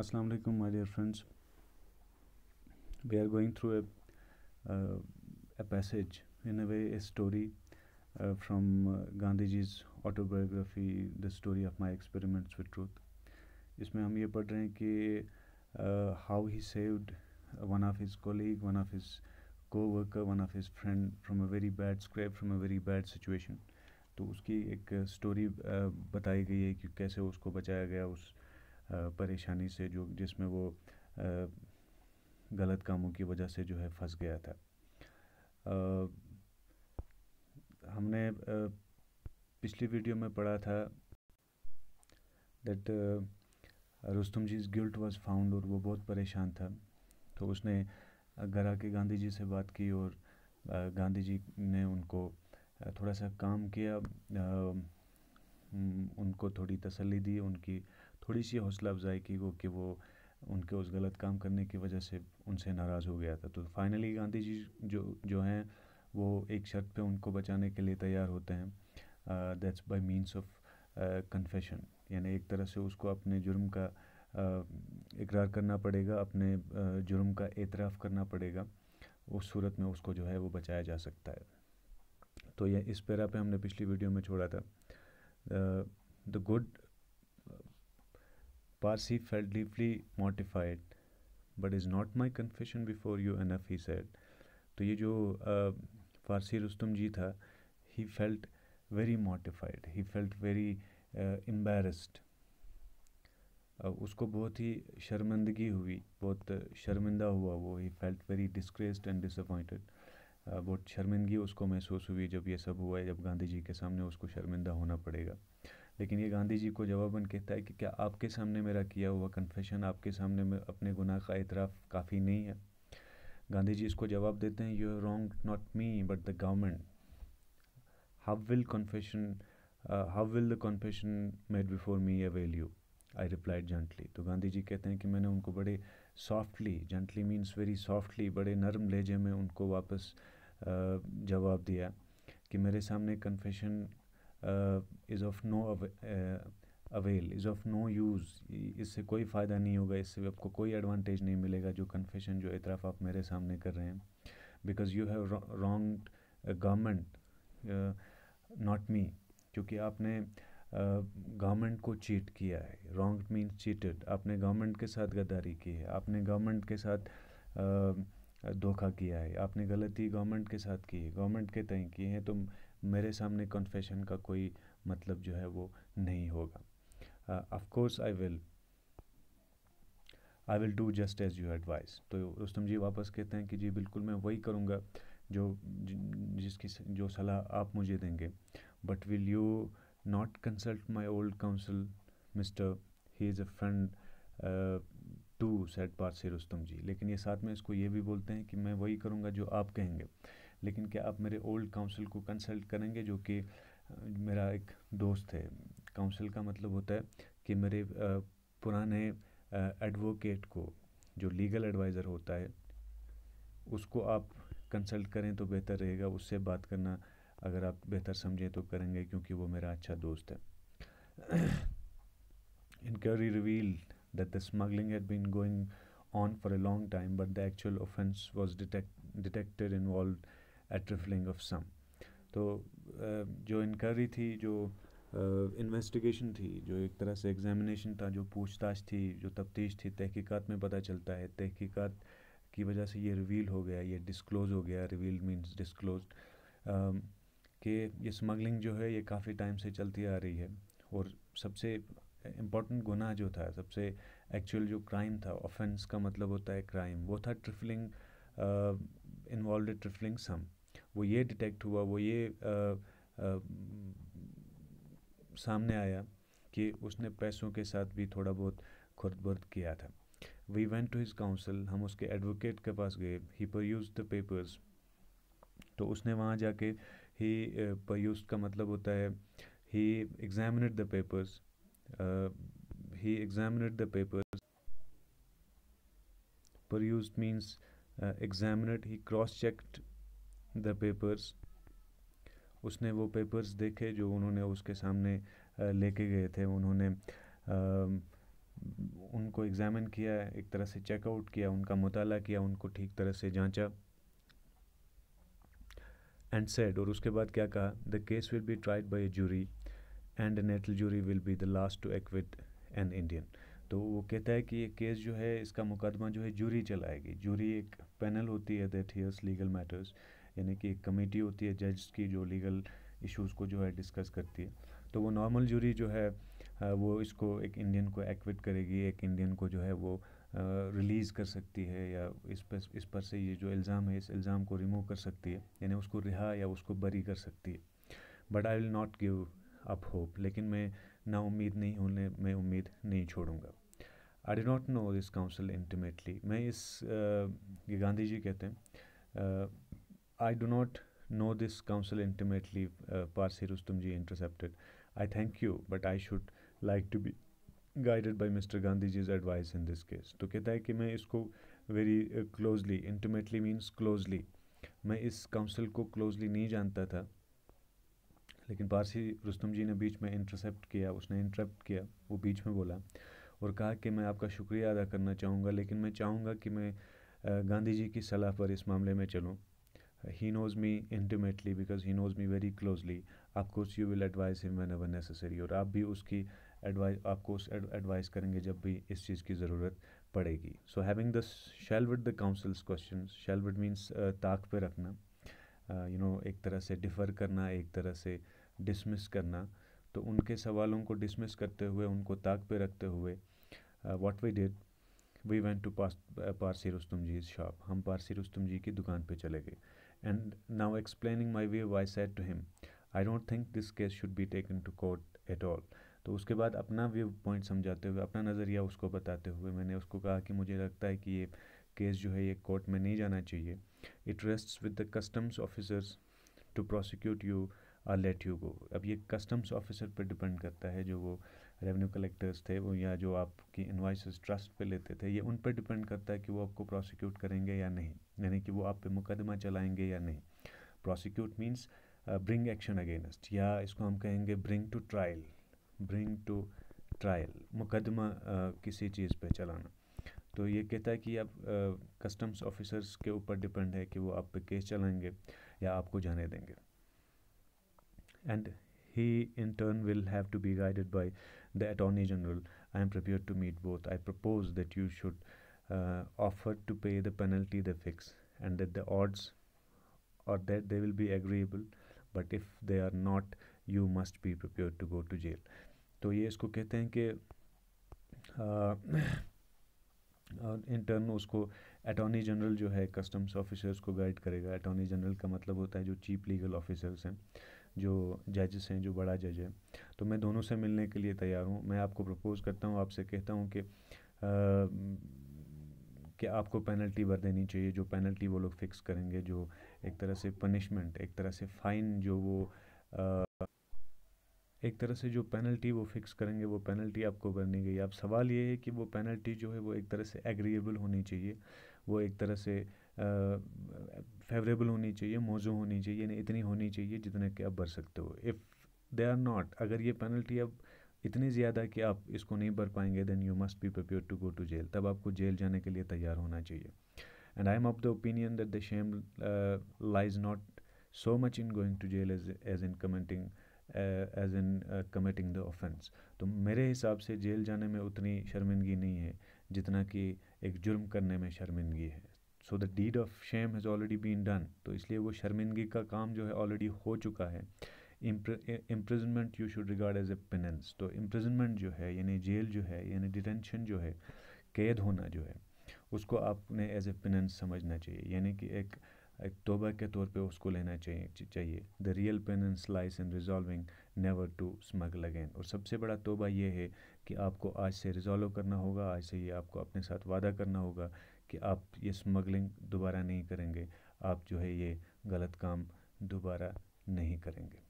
assalamu alaikum my dear friends we are going through a uh, a passage in a way a story uh, from uh, gandhiji's autobiography the story of my experiments with truth इसमें हम ये पढ़ रहे हैं कि how he saved one of his colleague one of his co-worker one of his friend from a very bad scrape from a very bad situation तो उसकी एक स्टोरी बताई गई है कि कैसे उसको बचाया गया उस uh, परेशानी से जो जिसमें वो गलत कामों की वजह से जो है फंस गया था हमने पिछली वीडियो में पढ़ा था that Rustom ji guilt was found और वो बहुत परेशान था तो उसने घर आके गांधी जी से बात की और गांधी जी ने उनको थोड़ा सा काम किया उनको थोड़ी तसल्ली दी उनकी थोड़ी सी हौसला अफजाई की वो कि वो उनके उस गलत काम करने की वजह से उनसे नाराज़ हो गया था तो फाइनली गांधी जी जो जो हैं वो एक शर्त पे उनको बचाने के लिए तैयार होते हैं that's by means of confession यानी एक तरह से उसको अपने जुर्म का uh, इकरार करना पड़ेगा अपने uh, जुर्म का एतराफ़ करना पड़ेगा उस सूरत में उसको जो है वो बचाया जा सकता है तो यह इस पैरा पे हमने पिछली वीडियो में छोड़ा था the good Farsi felt deeply mortified. But is not my confession before you enough he said. तो ये जो फ़ारसी रुस्तम जी था he felt very mortified he felt very embarrassed उसको बहुत ही शर्मिंदगी हुई बहुत शर्मिंदा हुआ वो he felt very disgraced and disappointed बहुत शर्मिंदगी उसको महसूस हुई जब ये सब हुआ जब गांधी जी के सामने उसको शर्मिंदा होना पड़ेगा लेकिन ये गांधी जी को जवाबन कहता है कि क्या आपके सामने मेरा किया हुआ कन्फेशन आपके सामने में अपने गुनाह का इतराफ़ काफ़ी नहीं है गांधी जी इसको जवाब देते हैं you wrong not me but the government how will confession how will the confession made before me avail you I replied gently तो गांधी जी कहते हैं कि मैंने उनको बड़े softly gently means very softly बड़े नरम लहजे में उनको वापस uh, जवाब दिया कि मेरे सामने confession is of no avail is of no use इससे कोई फ़ायदा नहीं होगा इससे आपको कोई एडवांटेज नहीं मिलेगा जो कन्फेशन जो इतराफ आप मेरे सामने कर रहे हैं because you have wrong government not me क्योंकि आपने गवर्नमेंट uh, को चीट किया है रॉन्ग मीन चीटेड आपने गवर्नमेंट के साथ गद्दारी की है आपने गवर्नमेंट के साथ uh, धोखा किया है आपने गलती गवर्नमेंट के साथ की है गवर्नमेंट के तय किए हैं तो मेरे सामने कन्फेशन का कोई मतलब जो है वो नहीं होगा of course I will I will do just as you advise तो रुस्तम जी वापस कहते हैं कि जी बिल्कुल मैं वही करूँगा जो जिसकी जो सलाह आप मुझे देंगे but will you not consult my old counsel mister he is a friend to सेट पार से रुस्तम जी लेकिन ये साथ में इसको ये भी बोलते हैं कि मैं वही करूँगा जो आप कहेंगे लेकिन क्या आप मेरे ओल्ड काउंसिल को कंसल्ट करेंगे जो कि मेरा एक दोस्त है काउंसिल का मतलब होता है कि मेरे पुराने एडवोकेट को जो लीगल एडवाइज़र होता है उसको आप कंसल्ट करें तो बेहतर रहेगा उससे बात करना अगर आप बेहतर समझें तो करेंगे क्योंकि वो मेरा अच्छा दोस्त है inquiry reveal that the smuggling had been going on for a long time but the actual offence was detect detected at trifling of some तो जो इंक्वायरी थी जो इन्वेस्टिगेशन थी जो एक तरह से एग्जामिनेशन था जो पूछताछ थी जो तफ्तीश थी तहकीकात में पता चलता है तहकीकात की वजह से ये रिवील हो गया ये डिस्क्लोज हो गया रिवील मींस डिस्क्लोज कि ये स्मगलिंग जो है ये काफ़ी टाइम से चलती आ रही है और सबसे इम्पॉर्टेंट गुनाह जो था सबसे एक्चुअल जो क्राइम था ऑफेंस का मतलब होता है क्राइम वो था ट्रिफलिंग इन्वॉल्व ट्रिफलिंग सम वो ये डिटेक्ट हुआ वो ये आ, आ, सामने आया कि उसने पैसों के साथ भी थोड़ा बहुत खुर्द बुर्द किया था we went to his counsel हम उसके एडवोकेट के पास गए ही परयूज द पेपर्स तो उसने वहाँ जाके ही यूज का मतलब होता है he examined the papers he examined the papers use means examined he cross check the papers उसने वो पेपर्स देखे जो उन्होंने उसके सामने लेके गए थे उन्होंने उनको एग्ज़ामिन किया एक तरह से चेकआउट किया उनका मुताला किया उनको ठीक तरह से जांचा एंड सेड और उसके बाद क्या कहा the case will be tried by a jury and Natal jury will be the last to acquit an Indian तो वो कहता है कि ये केस जो है इसका मुकदमा जो है जूरी चलाएगी जूरी एक पैनल होती है दैट हियर्स लीगल मैटर्स यानी कि एक कमेटी होती है जज की जो लीगल इश्यूज़ को जो है डिस्कस करती है तो वो नॉर्मल जूरी जो है वो इसको एक इंडियन को एक्विट करेगी एक इंडियन को जो है वो रिलीज़ कर सकती है या इस पर इस पर से ये जो इल्ज़ाम है इस इल्ज़ाम को रिमूव कर सकती है यानी उसको रिहा या उसको बरी कर सकती है but I will not give up hope लेकिन मैं ना उम्मीद नहीं होने मैं उम्मीद नहीं छोड़ूंगा I do not know this counsel intimately मैं इस ये गांधी जी कहते हैं I do not know this counsel intimately, uh, Parsi ji intercepted. I thank you, but I should like to be guided by mister Gandhi ji's advice in this case तो कहता है कि मैं इसको very closely intimately means closely मैं इस council को closely नहीं जानता था लेकिन पारसी रुस्तम जी ने बीच में इंटरसेप्ट किया उसने इंटरप्ट किया वो बीच में बोला और कहा कि मैं आपका शुक्रिया अदा करना चाहूँगा लेकिन मैं चाहूँगा कि मैं गांधी जी की सलाह पर इस मामले में चलूँ he knows me intimately because he knows me very closely of course you will advise him whenever necessary और आप भी उसकी एडवाइस आपको उस एडवाइस करेंगे जब भी इस चीज़ की ज़रूरत पड़ेगी so having this shelve with the counsel's question shelve with means ताक पे रखना यू नो एक तरह से डिफ़र करना एक तरह से डिसमिस करना तो उनके सवालों को डिसमिस करते हुए उनको ताक पे रखते हुए what we did we went to pass Parsi Rustom ji shop हम पारसी रुस्तम जी की दुकान पे चले गए and now explaining my view I said to him I don't think this case should be taken to court at all तो उसके बाद अपना व्यू पॉइंट समझाते हुए अपना नज़रिया उसको बताते हुए मैंने उसको कहा कि मुझे लगता है कि ये केस जो है ये कोर्ट में नहीं जाना चाहिए it rest with the customs officers to prosecute you or let you go अब ये कस्टम्स ऑफिसर पर डिपेंड करता है जो वो रेवेन्यू कलेक्टर्स थे वो या जो आपकी इन्वाइस ट्रस्ट पे लेते थे ये उन पर डिपेंड करता है कि वो आपको प्रोसिक्यूट करेंगे या नहीं यानी कि वो आप पे मुकदमा चलाएंगे या नहीं prosecute means bring action against या इसको हम कहेंगे bring to trial bring to trial मुकदमा uh, किसी चीज़ पे चलाना तो ये कहता है कि आप कस्टम्स uh, ऑफिसर्स के ऊपर डिपेंड है कि वो आप पे केस चलाएंगे या आपको जाने देंगे and He, in turn, will have to be guided by the Attorney General. I am prepared to meet both. I propose that you should uh, offer to pay the penalty they fix and that the odds or that they will be agreeable, but if they are not, you must be prepared to go to jail. तो ये इसको कहते हैं कि in turn उसको attorney general जो है customs officers को गाइड करेगा अटॉर्नी जनरल का मतलब होता है जो चीफ लीगल ऑफिसर्स हैं uh, जो जजेस हैं जो बड़ा जज है तो मैं दोनों से मिलने के लिए तैयार हूँ मैं आपको प्रपोज़ करता हूँ आपसे कहता हूँ कि कि आपको पेनल्टी भर देनी चाहिए जो पेनल्टी वो लोग फिक्स करेंगे जो एक तरह से पनिशमेंट एक तरह से फ़ाइन जो वो आ, एक तरह से जो पेनल्टी वो फिक्स करेंगे वो पेनल्टी आपको भरनी गई अब सवाल ये है कि वो पेनल्टी जो है वो एक तरह से एग्रीएबल होनी चाहिए वो एक तरह से फेवरेबल होनी चाहिए मौजू होनी चाहिए यानी इतनी होनी चाहिए जितने कि आप भर सकते हो इफ़ दे आर नॉट अगर ये पेनल्टी अब इतनी ज़्यादा कि आप इसको नहीं भर पाएंगे then you must be prepare to go to jail तब आपको जेल जाने के लिए तैयार होना चाहिए and I am of the opinion that the shame lies not so much in going to jail as as in commenting as in committing the offence तो मेरे हिसाब से जेल जाने में उतनी शर्मिंदगी नहीं है जितना कि एक जुर्म करने में शर्मिंदगी है so the deed of shame has already been done तो इसलिए वो शर्मिंदगी का काम जो है ऑलरेडी हो चुका है imprisonment you should regard as a penance तो इम्प्रिजनमेंट जो है यानी जेल जो है यानी डिटेंशन जो है कैद होना जो है उसको आपने एज ए पेनेंस समझना चाहिए यानी कि एक एक तोबा के तौर पे उसको लेना चाहिए चाहिए the real penance lies in resolving never to smuggle again और सबसे बड़ा तोबा ये है कि आपको आज से रिजॉल्व करना होगा आज से ये आपको अपने साथ वादा करना होगा कि आप ये स्मगलिंग दोबारा नहीं करेंगे आप जो है ये गलत काम दोबारा नहीं करेंगे